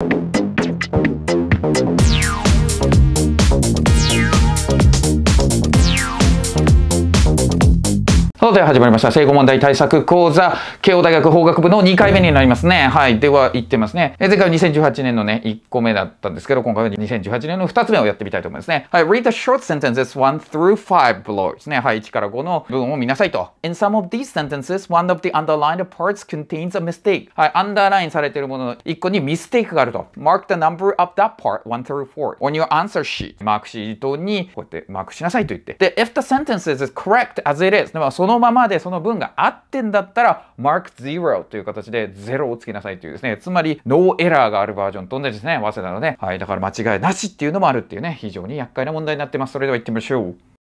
you さて、始まりました。成功問題対策講座、慶応大学法学部の2回目になりますね。はい。では、行ってますね。え前回は2018年のね、1個目だったんですけど、今回は2018年の2つ目をやってみたいと思いますね。はい。Read the short sentences 1 through 5 below ですね。はい。1から5の文を見なさいと。In some of these sentences, one of the underlined parts contains a mistake. はい。アンダーラインされているものの1個にミステイクがあると。Mark the number of that part 1 through 4 on your answer sheet. マークシートにこうやってマークしなさいと言って。で、if the sentence is correct as it is、そののままでその文が合ってんだったら mark zero という形で0をつけなさいというですね、つまりノーエラーがあるバージョンと同じですね、早稲田のね。はい、だから間違いなしっていうのもあるっていうね、非常に厄介な問題になってます。それでは行ってみましょう。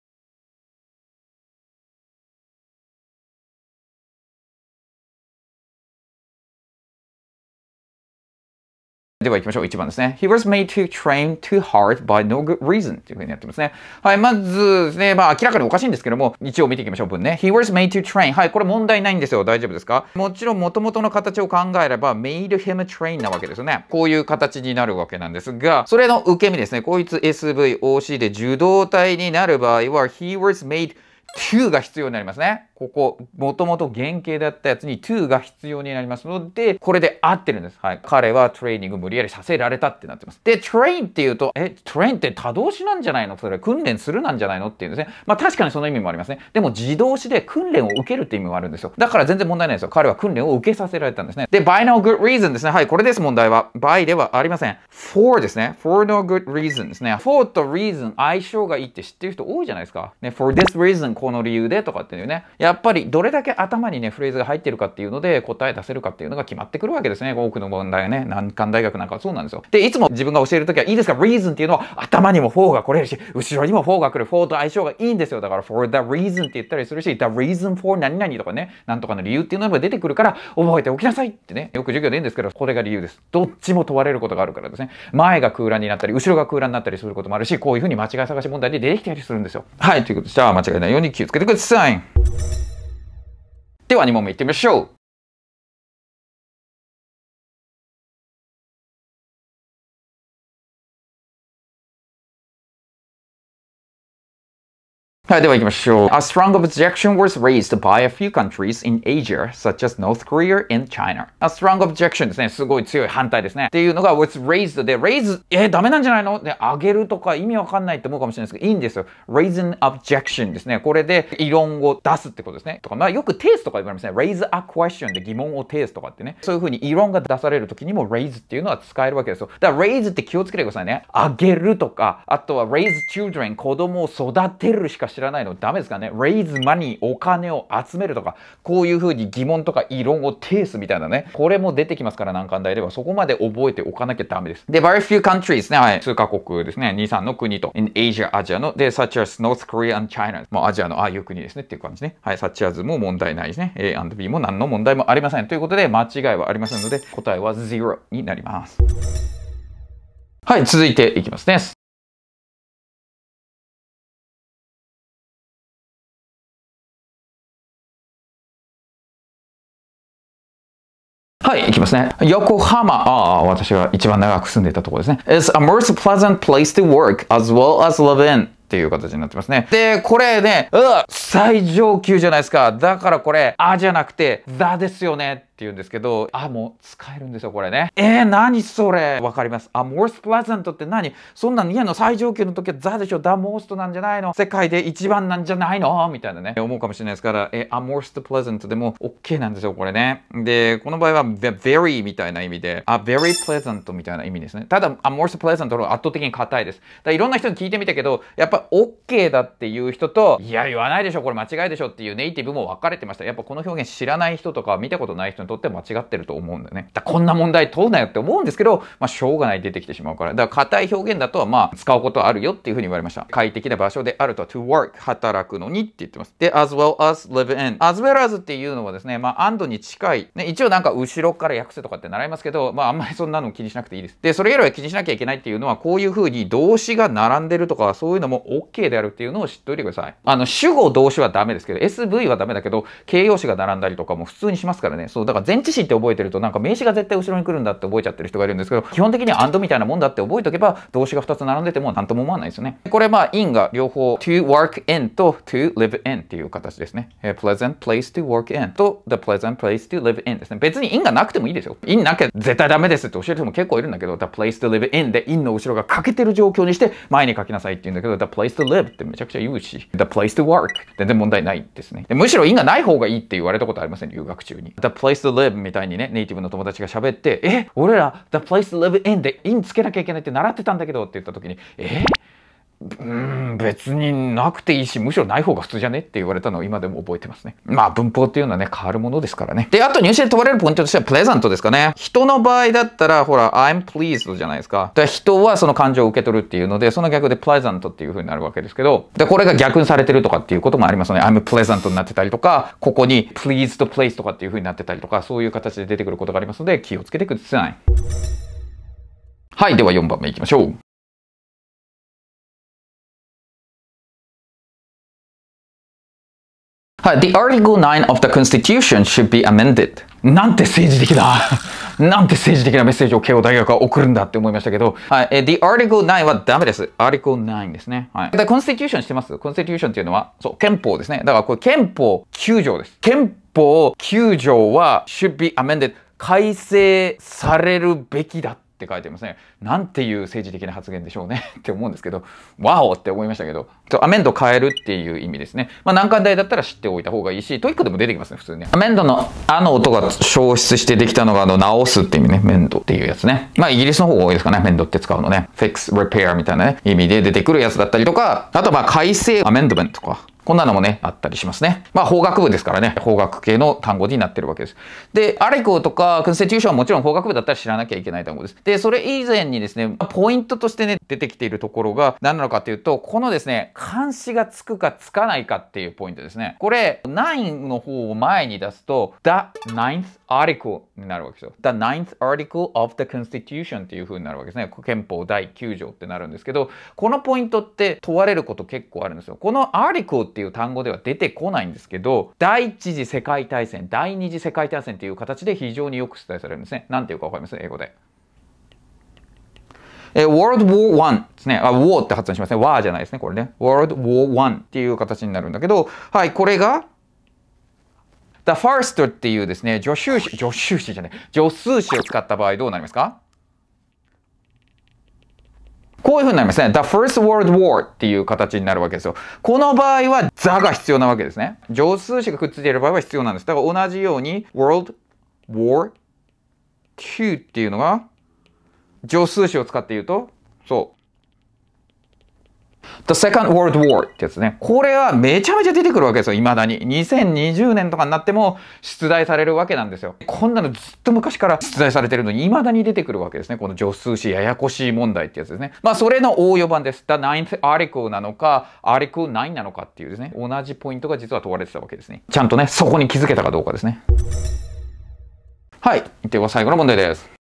では行きましょう。1番ですね。He was made to train too hard by no good reason というふうにやってますね。はい、まずですね、まあ明らかにおかしいんですけども、一応見ていきましょう。文ね。He was made to train。はい、これ問題ないんですよ。大丈夫ですかもちろん元々の形を考えれば、made him train なわけですよね。こういう形になるわけなんですが、それの受け身ですね。こいつ SVOC で受動体になる場合は、he was made to が必要になりますね。ここ、もともと原型だったやつに to が必要になりますので、これで合ってるんです。はい。彼はトレーニング無理やりさせられたってなってます。で、train って言うと、え、train って多動詞なんじゃないのそれ訓練するなんじゃないのっていうんですね。まあ確かにその意味もありますね。でも自動詞で訓練を受けるって意味もあるんですよ。だから全然問題ないですよ。彼は訓練を受けさせられたんですね。で、by no good reason ですね。はい、これです、問題は。by ではありません。for ですね。for no good reason ですね。for と reason 相性がいいって知ってる人多いじゃないですか。ね、for this reason この理由でとかっていうね。やっぱりどれだけ頭にね、フレーズが入ってるかっていうので、答え出せるかっていうのが決まってくるわけですね。多くの問題ね、難関大学なんかはそうなんですよ。で、いつも自分が教えるときは、いいですか ?reason っていうのは頭にも4が来れるし、後ろにも4が来る。4と相性がいいんですよ。だから、for the reason って言ったりするし、the reason for 何々とかね、なんとかの理由っていうのが出てくるから、覚えておきなさいってね、よく授業で言うんですけど、これが理由です。どっちも問われることがあるからですね。前が空欄になったり、後ろが空欄になったりすることもあるし、こういうふうに間違い探し問題で出てきたりするんですよ。はい、ということで、じゃあ間違いないように気をつけてください。では2問目いってみましょう。はい、では行きましょう。A strong objection was raised by a few countries in Asia, such as North Korea and China. A strong objection ですね。すごい強い反対ですね。っていうのが was raised で、raise、えー、ダメなんじゃないので、あげるとか意味わかんないって思うかもしれないですけど、いいんですよ。raise an objection ですね。これで異論を出すってことですね。とか、まあよくテースとか言われますね。raise a question で疑問をテースとかってね。そういう風に異論が出されるときにも raise っていうのは使えるわけですよ。だから raise って気をつけてくださいね。あげるとか、あとは raise children 子供を育てるしかし知らないのダメですかね ?raise money お金を集めるとか、こういうふうに疑問とか異論を提出みたいなね、これも出てきますから難関大ではそこまで覚えておかなきゃダメです。で、very few countries ね、はい、数カ国ですね、2、3の国と、in Asia、アジアの、で、such as North Korea and China、まあアジアのああいう国ですねっていう感じね。はい、such as も問題ないですね。A&B も何の問題もありません。ということで、間違いはありませんので、答えは0になります。はい、続いていきますね。ますね。y o ああ、私が一番長く住んでいたところですね。is a most pleasant place to work as well as live in っていう形になってますね。で、これね、う最上級じゃないですか。だからこれ、あじゃなくて、だですよね。って言うんですけど、あ、もう使えるんですよ、これね。えー、何それわかります。あ、モースプレゼントって何そんな家の最上級の時はザでしょ、ダ h モーストなんじゃないの世界で一番なんじゃないのみたいなね、思うかもしれないですから、えー、モース o s t p l e でも OK なんですよ、これね。で、この場合は very みたいな意味で、あ、very pleasant みたいな意味ですね。ただ、アモーストプレ l ントの圧倒的に硬いです。だいろんな人に聞いてみたけど、やっぱ OK だっていう人と、いや、言わないでしょ、これ間違いでしょっていうネイティブも分かれてました。やっぱこの表現知らない人とか見たことない人にとっては間違ってると思うんだよね。だこんな問題通うなよって思うんですけど、まあ、しょうがない出てきてしまうから。だから、硬い表現だとは、まあ、使うことはあるよっていうふうに言われました。快適な場所であるとは、to work、働くのにって言ってます。で、as well as live in。as well as っていうのはですね、まあ、and に近い。ね、一応なんか、後ろから訳すとかって習いますけど、まあ、あんまりそんなの気にしなくていいです。で、それ以外は気にしなきゃいけないっていうのは、こういうふうに動詞が並んでるとか、そういうのも OK であるっていうのを知っておいてください。あの、主語動詞はダメですけど、SV はダメだけど、形容詞が並んだりとかも普通にしますからね。そう、だか前置詞って覚えてるとなんか名詞が絶対後ろに来るんだって覚えちゃってる人がいるんですけど基本的には and みたいなもんだって覚えとけば動詞が2つ並んでても何とも思わないですよねこれまあ in が両方 to work in と to live in っていう形ですね、え pleasant place to work in と the pleasant place to live in ですね別に in がなくてもいいですよ in なきゃ絶対ダメですって教える人も結構いるんだけど the place to live in で in の後ろが欠けてる状況にして前に書きなさいって言うんだけど the place to live ってめちゃくちゃ言うし the place to work 全然問題ないですねむしろ in がない方がいいって言われたことありません留学中に the place to live みたいにね、ネイティブの友達が喋って、え、俺ら the place to live in で in つけなきゃいけないって習ってたんだけどって言った時に、えーうん別になくていいしむしろない方が普通じゃねって言われたのを今でも覚えてますねまあ文法っていうのはね変わるものですからねであと入試で問われるポイントとしてはプレゼントですかね人の場合だったらほら I'm pleased じゃないですかで人はその感情を受け取るっていうのでその逆でプレゼントっていう風になるわけですけどでこれが逆にされてるとかっていうこともありますね I'm pleasant になってたりとかここに pleased place とかっていう風になってたりとかそういう形で出てくることがありますので気をつけてくださいはいでは4番目いきましょうはい、The Article 9 of the Constitution should be amended. なんて政治的だなんて政治的なメッセージを慶応大学は送るんだって思いましたけど、はい、え The Article 9はダメです。Article 9ですね。はい。で、Constitution してます ?Constitution っていうのは、そう、憲法ですね。だからこれ憲法9条です。憲法9条は should be amended 改正されるべきだっって書いてますね。なんていう政治的な発言でしょうね って思うんですけど、ワオって思いましたけど、アメンド変えるっていう意味ですね。まあ難関大だったら知っておいた方がいいし、トイックでも出てきますね、普通に。アメンドのあの音が消失してできたのが、あの、直すって意味ね。メンドっていうやつね。まあイギリスの方が多いですかね、メンドって使うのね。フィックス、リペアみたいなね、意味で出てくるやつだったりとか、あとまあ改正、アメンドメントとか。こんなのもね、あったりしますね。まあ、法学部ですからね、法学系の単語になってるわけです。で、アレコとか、クンセチューションはもちろん法学部だったら知らなきゃいけない単語です。で、それ以前にですね、ポイントとしてね、出てきているところが何なのかというと、このですね、監視がつくかつかないかっていうポイントですね。これ、9の方を前に出すと、The Ninth Article になるわけですよ。The Ninth Article of the Constitution っていう風になるわけですね。憲法第9条ってなるんですけど、このポイントって問われること結構あるんですよ。このアリコっていう単語では出てこないんですけど、第一次世界大戦、第二次世界大戦っていう形で非常によく出題されるんですね。なんていうかわかります英語で。え World War I ですね。あ、War って発音しますね。War じゃないですね、これね。World War I っていう形になるんだけど、はい、これが、The First っていうですね、助手詞、助手詞じゃない、助数詞を使った場合どうなりますかこういうふうになりますね。The First World War っていう形になるわけですよ。この場合はザが必要なわけですね。上数詞がくっついている場合は必要なんです。だから同じように World War 2っていうのが上数詞を使って言うと、そう、The Second World War ってやつね。これはめちゃめちゃ出てくるわけですよ、未だに。2020年とかになっても出題されるわけなんですよ。こんなのずっと昔から出題されてるのに未だに出てくるわけですね。この助数詞ややこしい問題ってやつですね。まあそれの応用版です。The Ninth Article なのか、Article 9なのかっていうですね。同じポイントが実は問われてたわけですね。ちゃんとね、そこに気づけたかどうかですね。はい。では最後の問題です。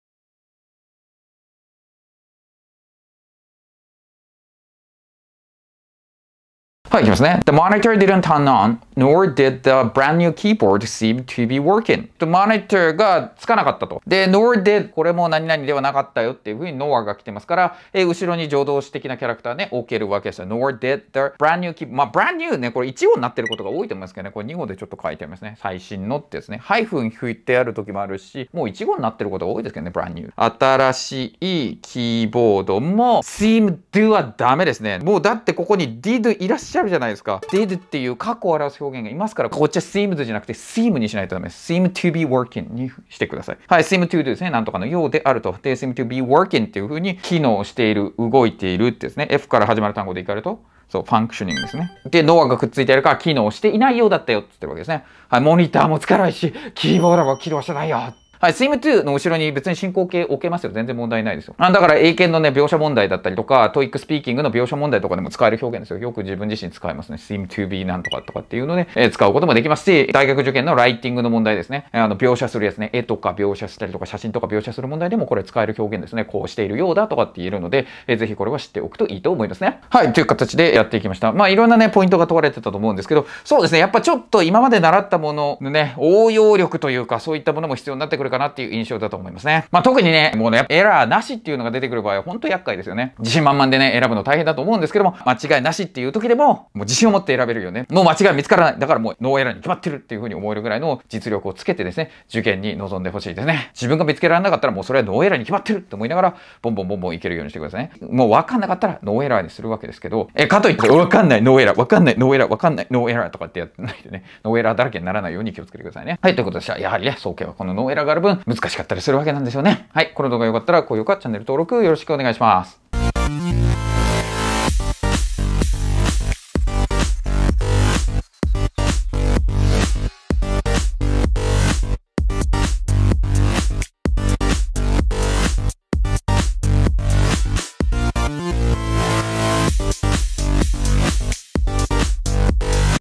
はい、いきますね。The monitor didn't turn on, nor did the brand new keyboard seem to be working. The monitor がつかなかったと。で、nor did これも何々ではなかったよっていうふうに nor が来てますから、え後ろに助動詞的なキャラクターね、置けるわけですよ。nor did the brand new keyboard. まあ、brand new ね、これ1語になってることが多いと思いますけどね、これ2語でちょっと書いてありますね。最新のってですね。ハイフン吹いてある時もあるし、もう1語になってることが多いですけどね、brand new。新しいキーボードも seem do はダメですね。もうだってここに did いらっしゃるゃるじゃないですか。did っていう過去を表す表現がいますから、こっちは s e e m s じゃなくて seem にしないとダメです。seem to be working にしてください。はい、seem to ですね。なんとかのようであると。で、seem to be working っていうふうに機能している、動いているってですね。F から始まる単語でいかれると、そう、ファンクショニングですね。で、ノアがくっついてるから機能していないようだったよって言ってるわけですね。はい、モニターもつかないし、キーボードも起動してないよ。はい、スイム2の後ろに別に進行形置けますよ。全然問題ないですよ。あだから英検のね、描写問題だったりとか、トイックスピーキングの描写問題とかでも使える表現ですよ。よく自分自身使いますね。seem to be なんとかとかっていうので、えー、使うこともできますし、大学受験のライティングの問題ですね。あの、描写するやつね。絵とか描写したりとか、写真とか描写する問題でもこれ使える表現ですね。こうしているようだとかって言えるので、えー、ぜひこれは知っておくといいと思いますね。はい、という形でやっていきました。まあ、いろんなね、ポイントが問われてたと思うんですけど、そうですね。やっぱちょっと今まで習ったもののね、応用力というか、そういったものも必要になってくるかなっていう印象だと思いますね。まあ、特にね、もうね、エラーなしっていうのが出てくる場合は本当厄介ですよね。自信満々でね、選ぶの大変だと思うんですけども、間違いなしっていう時でも、もう自信を持って選べるよね。もう間違い見つからない。だからもうノーエラーに決まってるっていうふうに思えるぐらいの実力をつけてですね、受験に臨んでほしいですね。自分が見つけられなかったらもうそれはノーエラーに決まってるって思いながら、ボンボンボンボンいけるようにしてくださいね。もうわかんなかったらノーエラーにするわけですけど、え、かといってわかんない、ノーエラー、わかんない、ノーエラー、わかんない、ノーエラーとかってやってないでね、ノーエラーだらけにならないように気をつけてくださいね。はい、ということでした。やはりね、早慶はこのノーエラーがあるる分難しかったりするわけなんですよね。はい、この動画良かったら高評価、チャンネル登録よろしくお願いします。